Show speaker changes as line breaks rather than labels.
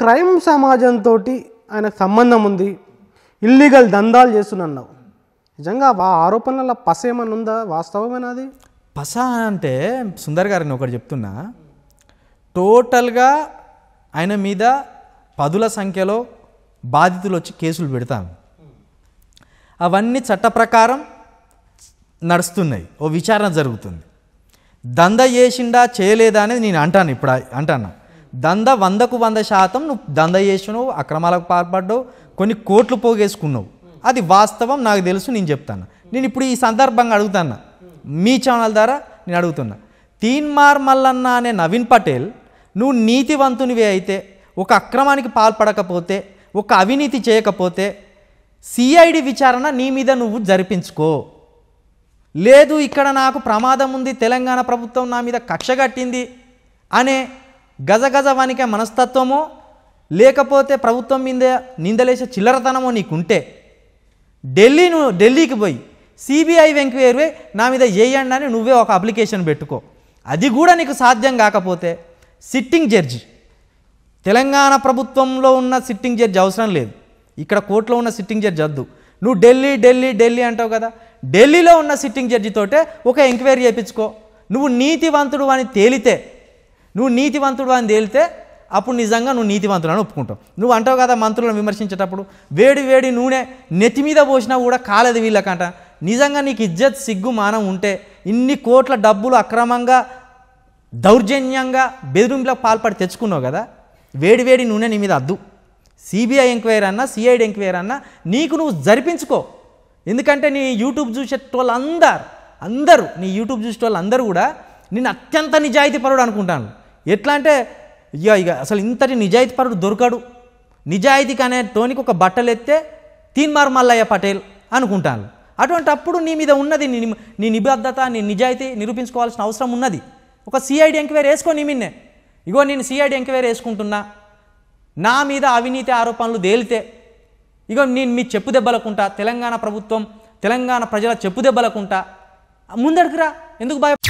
crime సమాజంతో ఆయనకు సంబంధం ఉంది ఇల్లీగల్ దందాలు చేస్తున్నావు నిజంగా ఆ ఆరోపణల పస ఏమన్నా ఉందా వాస్తవమేనా అది
పస అంటే సుందర్ గారిని ఒకటి చెప్తున్నా టోటల్గా ఆయన మీద పదుల సంఖ్యలో బాధితులు వచ్చి కేసులు పెడతాం అవన్నీ చట్ట ప్రకారం నడుస్తున్నాయి ఓ విచారణ జరుగుతుంది దంద చేసిండా చేయలేదా అనేది నేను అంటాను ఇప్పుడు అంటాను దంద వందకు వంద శాతం నువ్వు దంద చేసినావు అక్రమాలకు పాల్పడ్డావు కొన్ని కోట్లు పోగేసుకున్నావు అది వాస్తవం నాకు తెలుసు నేను చెప్తాను నేను ఇప్పుడు ఈ సందర్భంగా అడుగుతాను మీ ఛానల్ ద్వారా నేను అడుగుతున్నా తీన్మార్ మల్లన్న అనే నవీన్ పటేల్ నువ్వు నీతివంతునివి అయితే ఒక అక్రమానికి పాల్పడకపోతే ఒక అవినీతి చేయకపోతే సిఐడి విచారణ నీ మీద నువ్వు జరిపించుకో లేదు ఇక్కడ నాకు ప్రమాదం ఉంది తెలంగాణ ప్రభుత్వం నా మీద కక్ష కట్టింది అనే గజ గజ వానికే మనస్తత్వమో లేకపోతే ప్రభుత్వం మీద నిందలేసే చిల్లరతనమో నీకుంటే ఢిల్లీ నువ్వు ఢిల్లీకి పోయి సిబిఐ వెంకయ్యర్వే నా మీద వేయండి అని నువ్వే ఒక అప్లికేషన్ పెట్టుకో అది కూడా నీకు సాధ్యం కాకపోతే సిట్టింగ్ జడ్జి తెలంగాణ ప్రభుత్వంలో ఉన్న సిట్టింగ్ జడ్జి అవసరం లేదు ఇక్కడ కోర్టులో ఉన్న సిట్టింగ్ జడ్జి వద్దు నువ్వు ఢిల్లీ ఢిల్లీ ఢిల్లీ అంటావు కదా ఢిల్లీలో ఉన్న సిట్టింగ్ జడ్జితోటే ఒక ఎంక్వైరీ చేయించుకో నువ్వు నీతివంతుడు అని తేలితే నువ్వు నీతివంతుడు అని తేలితే అప్పుడు నిజంగా నువ్వు నీతివంతుడు అని ఒప్పుకుంటావు నువ్వు అంటావు కదా మంత్రులను విమర్శించేటప్పుడు వేడి వేడి నూనె నెత్తి మీద పోసినా కూడా కాలేదు వీళ్ళకంట నిజంగా నీకు ఇజ్జత్ సిగ్గు మానం ఉంటే ఇన్ని కోట్ల డబ్బులు అక్రమంగా దౌర్జన్యంగా బెదిరింపులకు పాల్పడి తెచ్చుకున్నావు కదా వేడి వేడి నూనె నీ మీద అద్దు సిబిఐ ఎంక్వైరీ అన్నా సిఐడి ఎంక్వైరీ అన్నా నీకు నువ్వు జరిపించుకో ఎందుకంటే నీ యూట్యూబ్ చూసే వాళ్ళందరూ అందరూ నీ యూట్యూబ్ చూసే అందరూ కూడా నేను అత్యంత నిజాయితీ పరుడు అనుకుంటాను ఎట్లా అంటే ఇక ఇక అసలు ఇంతటి నిజాయితీ పరుడు దొరకడు నిజాయితీకి అనే టోనికి ఒక బట్టలు ఎత్తే తీన్మార్ మల్లయ్య పటేల్ అనుకుంటాను అటువంటి అప్పుడు నీ మీద ఉన్నది నీ నీ నిబద్ధత నీ నిజాయితీ నిరూపించుకోవాల్సిన అవసరం ఉన్నది ఒక సిఐడి ఎంక్వైరీ వేసుకో నీ మిన్నే ఇగో నేను సిఐడి ఎంక్వైరీ వేసుకుంటున్నా నా మీద అవినీతి ఆరోపణలు తేలితే ఇగో నేను మీ చెప్పు దెబ్బలకుంటా తెలంగాణ ప్రభుత్వం తెలంగాణ ప్రజల చెప్పు దెబ్బలకుంటా ముందడుకురా ఎందుకు భయ